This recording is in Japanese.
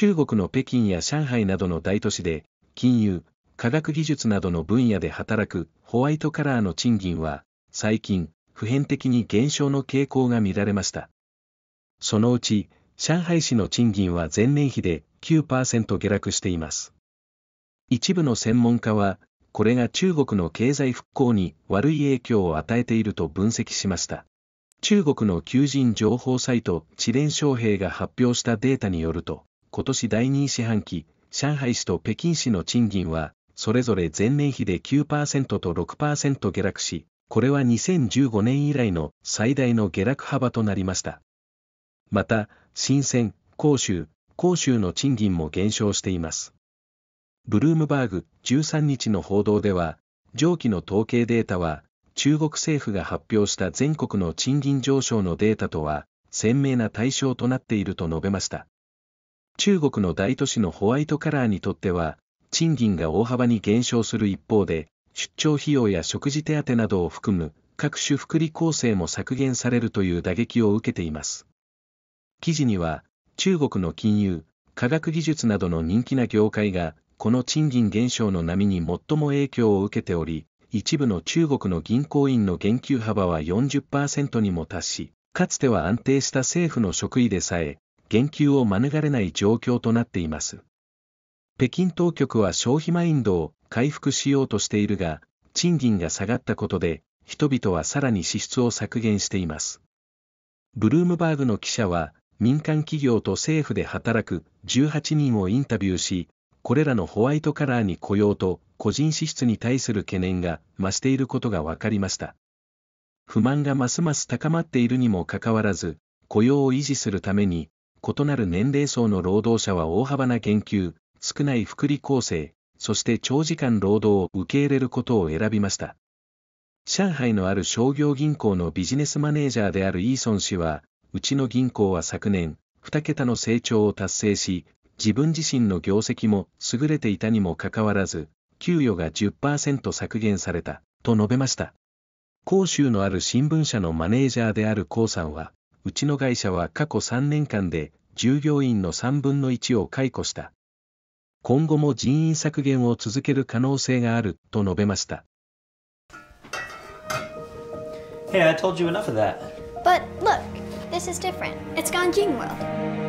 中国の北京や上海などの大都市で、金融、科学技術などの分野で働くホワイトカラーの賃金は、最近、普遍的に減少の傾向が見られました。そのうち、上海市の賃金は前年比で9%下落しています。一部の専門家は、これが中国の経済復興に悪い影響を与えていると分析しました。中国の求人情報サイト、智連昌兵が発表したデータによると、今年第2四半期、上海市と北京市の賃金は、それぞれ前年比で9%と6%下落し、これは2015年以来の最大の下落幅となりました。また、深鮮、広州、広州の賃金も減少しています。ブルームバーグ13日の報道では、上記の統計データは、中国政府が発表した全国の賃金上昇のデータとは、鮮明な対象となっていると述べました。中国の大都市のホワイトカラーにとっては、賃金が大幅に減少する一方で、出張費用や食事手当などを含む各種福利厚生も削減されるという打撃を受けています。記事には、中国の金融、科学技術などの人気な業界が、この賃金減少の波に最も影響を受けており、一部の中国の銀行員の減給幅は40%にも達し、かつては安定した政府の職位でさえ、言及を免れない状況となっています。北京当局は消費マインドを回復しようとしているが、賃金が下がったことで、人々はさらに支出を削減しています。ブルームバーグの記者は、民間企業と政府で働く18人をインタビューし、これらのホワイトカラーに雇用と個人支出に対する懸念が増していることが分かりました。不満がますます高まっているにもかかわらず、雇用を維持するために異なる年齢層の労働者は大幅な研究、少ない福利厚生、そして長時間労働を受け入れることを選びました。上海のある商業銀行のビジネスマネージャーであるイーソン氏は、うちの銀行は昨年、2桁の成長を達成し、自分自身の業績も優れていたにもかかわらず、給与が10%削減された、と述べました。広州のある新聞社のマネージャーである江さんは、うちの会社は過去3年間で従業員の3分の1を解雇した。今後も人員削減を続ける可能性があると述べました。Hey, I told you enough of that. But look, this is different. It's Ganjing World.